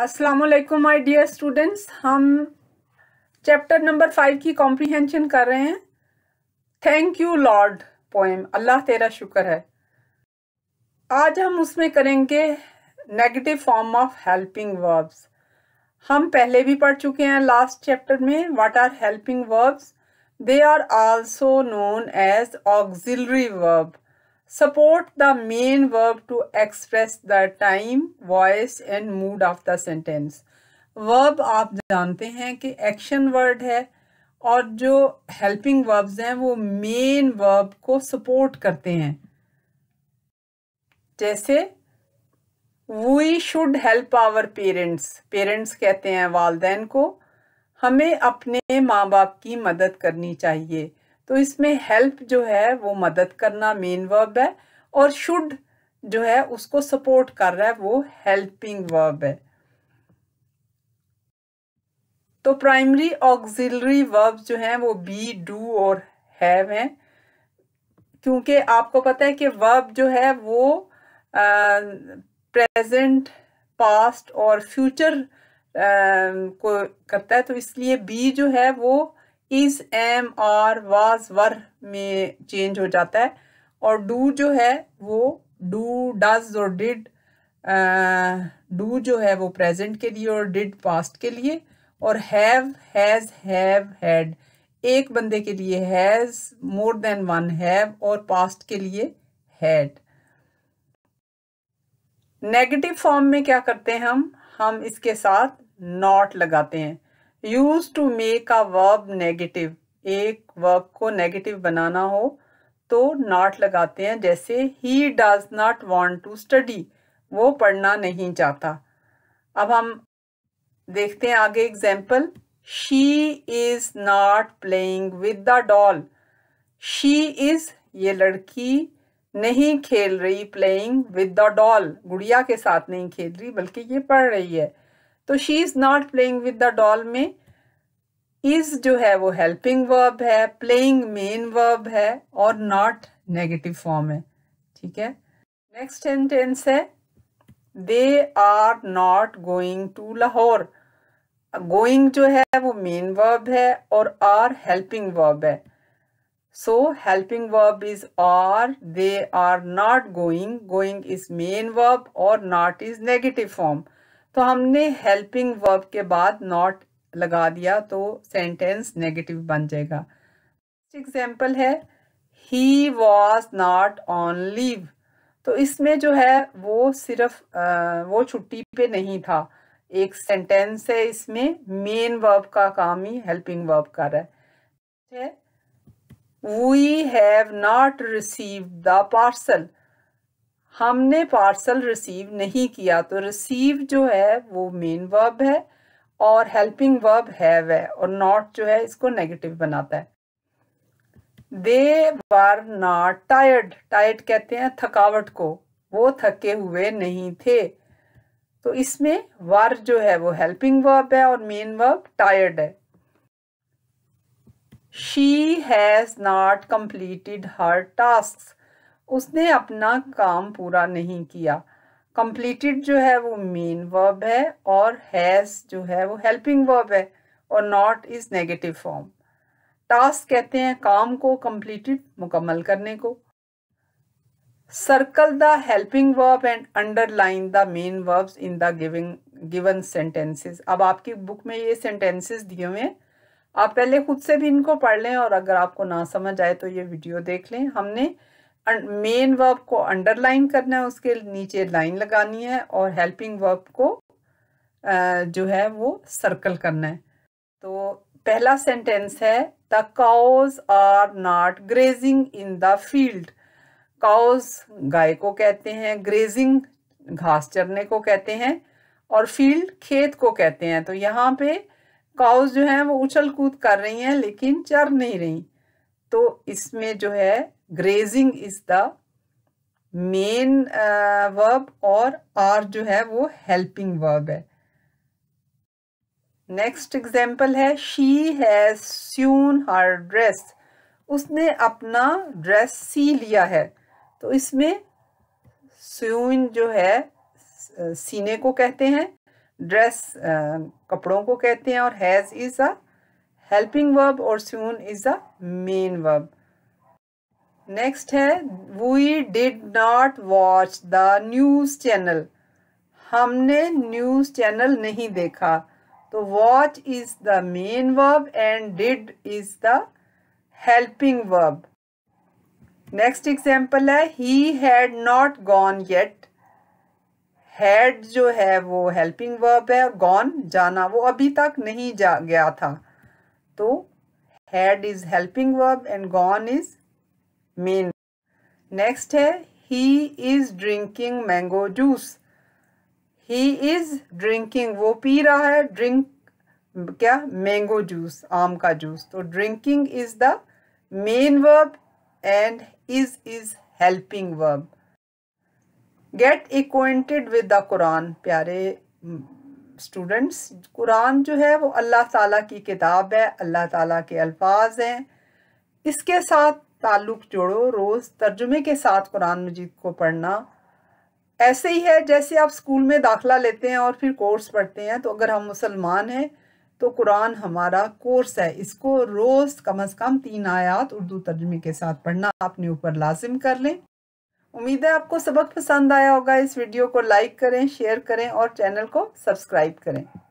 असलकुम my dear students हम chapter number five की कॉम्प्रीहेंशन कर रहे हैं thank you lord poem Allah तेरा शुक्र है आज हम उसमें करेंगे negative form of helping verbs हम पहले भी पढ़ चुके हैं लास्ट चैप्टर में what are helping verbs they are also known as auxiliary verb Support the main verb to express the time, voice and mood of the sentence. Verb आप जानते हैं कि action word है और जो helping verbs हैं वो main verb को support करते हैं जैसे we should help our parents parents कहते हैं वालदेन को हमें अपने माँ बाप की मदद करनी चाहिए तो इसमें हेल्प जो है वो मदद करना मेन वर्ब है और शुड जो है उसको सपोर्ट कर रहा है वो हेल्पिंग वर्ब है तो प्राइमरी ऑक्सिलरी वर्ब जो हैं वो बी डू और हैव हैं क्योंकि आपको पता है कि वर्ब जो है वो प्रेजेंट पास्ट और फ्यूचर को करता है तो इसलिए बी जो है वो is am are was were में चेंज हो जाता है और डू जो है वो डू डज और डिड डू जो है वो प्रेजेंट के लिए और डिड पास्ट के लिए और हैव हैज़ हैव हैड एक बंदे के लिए has more than one have और पास्ट के लिए हैड नेगेटिव फॉर्म में क्या करते हैं हम हम इसके साथ नॉट लगाते हैं use to make a verb negative एक वर्ब को नेगेटिव बनाना हो तो नॉट लगाते हैं जैसे he does not want to study वो पढ़ना नहीं चाहता अब हम देखते हैं आगे example she is not playing with the doll she is ये लड़की नहीं खेल रही प्लेइंग विद द डॉल गुड़िया के साथ नहीं खेल रही बल्कि ये पढ़ रही है तो she is not playing with the doll में इज़ जो है वो हेल्पिंग वर्ब है प्लेइंग मेन वर्ब है और नॉट नेगेटिव फॉर्म है ठीक है नेक्स्ट सेंटेंस है they are not going to Lahore going जो है वो मेन वर्ब है और आर हेल्पिंग वर्ब है so helping verb is are they are not going going is main verb और नॉट इज नेगेटिव फॉर्म तो हमने हेल्पिंग वर्ब के बाद नॉट लगा दिया तो सेंटेंस नेगेटिव बन जाएगा एग्जाम्पल है he was not on leave तो इसमें जो है वो सिर्फ आ, वो छुट्टी पे नहीं था एक सेंटेंस है इसमें मेन वर्ब का काम ही हेल्पिंग वर्ब का रहा है we have not receive the parcel हमने पार्सल रिसीव नहीं किया तो रिसीव जो है वो मेन वर्ब है और हेल्पिंग वर्ब है है और नॉट जो है इसको नेगेटिव बनाता है they were not tired tired कहते हैं थकावट को वो थके हुए नहीं थे तो इसमें वर जो है वो हेल्पिंग वर्ब है और मेन वर्ब टायर्ड है she has not completed her task उसने अपना काम पूरा नहीं किया कंप्लीटेड जो है वो मेन वर्ब है और हैज़ जो है वो हेल्पिंग वर्ब है और not is negative form task कहते हैं काम को कंप्लीटेड मुकम्मल करने को circle the helping verb and underline the main verbs in the giving given sentences अब आपकी बुक में ये सेंटेंसेस दिए हुए हैं आप पहले खुद से भी इनको पढ़ लें और अगर आपको ना समझ आए तो ये वीडियो देख लें हमने मेन वर्ब को अंडरलाइन करना है उसके नीचे लाइन लगानी है और हेल्पिंग वर्ब को जो है वो सर्कल करना है तो पहला सेंटेंस है the cows are not grazing in the field cows गाय को कहते हैं ग्रेजिंग घास चरने को कहते हैं और फील्ड खेत को कहते हैं तो यहाँ पे काउज जो है वो उछल कूद कर रही हैं लेकिन चर नहीं रही तो इसमें जो है grazing is the main verb और आर जो है वो हेल्पिंग वर्ब है नेक्स्ट एग्जाम्पल है she has sewn her dress उसने अपना ड्रेस सी लिया है तो इसमें सून जो है सीने को कहते हैं ड्रेस uh, कपड़ों को कहते हैं और has is a helping verb और sewn is a main verb next है we did not watch the news channel हमने न्यूज़ चैनल नहीं देखा तो watch is the main verb and did is the helping verb next example है he had not gone yet had जो है वो helping verb है गॉन जाना वो अभी तक नहीं जा गया था तो had is helping verb and gone is mean next है he is drinking mango juice he is drinking वो पी रहा है ड्रिंक क्या मैंगो जूस आम का जूस तो drinking is the main verb and is is helping verb get acquainted with the Quran प्यारे स्टूडेंट्स कुरान जो है वो अल्लाह ताला की किताब है अल्लाह ताला के अल्फाज हैं इसके साथ ताल्लुक़ जोड़ो रोज़ तर्जुमे के साथ कुरान मजीद को पढ़ना ऐसे ही है जैसे आप स्कूल में दाखला लेते हैं और फिर कोर्स पढ़ते हैं तो अगर हम मुसलमान हैं तो कुरान हमारा कोर्स है इसको रोज़ कम अज़ कम तीन आयात उर्दू तर्जुमे के साथ पढ़ना अपने ऊपर लाजिम कर लें उम्मीद है आपको सबक पसंद आया होगा इस वीडियो को लाइक करें शेयर करें और चैनल को सब्सक्राइब करें